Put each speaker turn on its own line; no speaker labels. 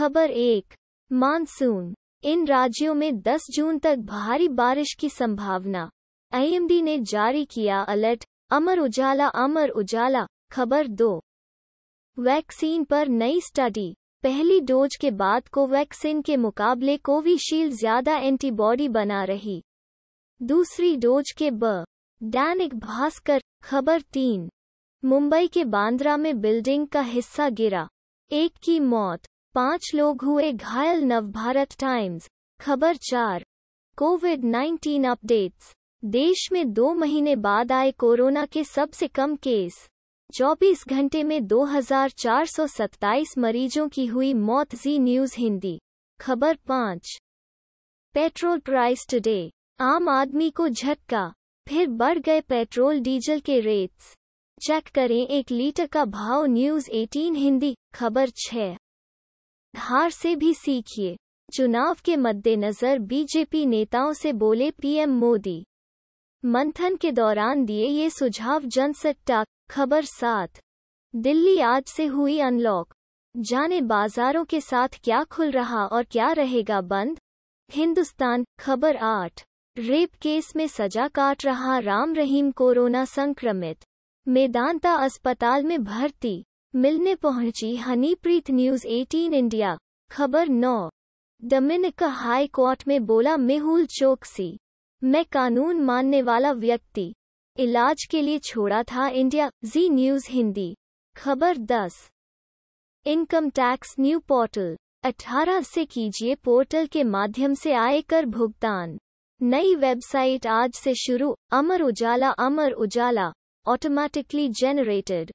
खबर एक मानसून इन राज्यों में 10 जून तक भारी बारिश की संभावना आईएमडी ने जारी किया अलर्ट अमर उजाला अमर उजाला खबर दो वैक्सीन पर नई स्टडी पहली डोज के बाद कोवैक्सीन के मुकाबले कोविशील्ड ज्यादा एंटीबॉडी बना रही दूसरी डोज के ब डैनिक भास्कर खबर तीन मुंबई के बांद्रा में बिल्डिंग का हिस्सा गिरा एक की मौत पांच लोग हुए घायल नवभारत टाइम्स खबर चार कोविड 19 अपडेट्स देश में दो महीने बाद आए कोरोना के सबसे कम केस 24 घंटे में 2,427 मरीजों की हुई मौत जी न्यूज हिंदी खबर पाँच पेट्रोल प्राइस टुडे आम आदमी को झटका फिर बढ़ गए पेट्रोल डीजल के रेट्स चेक करें एक लीटर का भाव न्यूज 18 हिंदी खबर छह हार से भी सीखिए चुनाव के मद्देनजर बीजेपी नेताओं से बोले पीएम मोदी मंथन के दौरान दिए ये सुझाव जनसट्टा खबर सात दिल्ली आज से हुई अनलॉक जाने बाजारों के साथ क्या खुल रहा और क्या रहेगा बंद हिंदुस्तान खबर आठ रेप केस में सजा काट रहा राम रहीम कोरोना संक्रमित मेदांता अस्पताल में भर्ती मिलने पहुंची हनीप्रीत न्यूज 18 इंडिया खबर 9 डोमिनिका हाई कोर्ट में बोला मेहुल चोकसी मैं कानून मानने वाला व्यक्ति इलाज के लिए छोड़ा था इंडिया जी न्यूज हिंदी खबर 10 इनकम टैक्स न्यू पोर्टल 18 से कीजिए पोर्टल के माध्यम से आयकर भुगतान नई वेबसाइट आज से शुरू अमर उजाला अमर उजाला ऑटोमेटिकली जेनरेटेड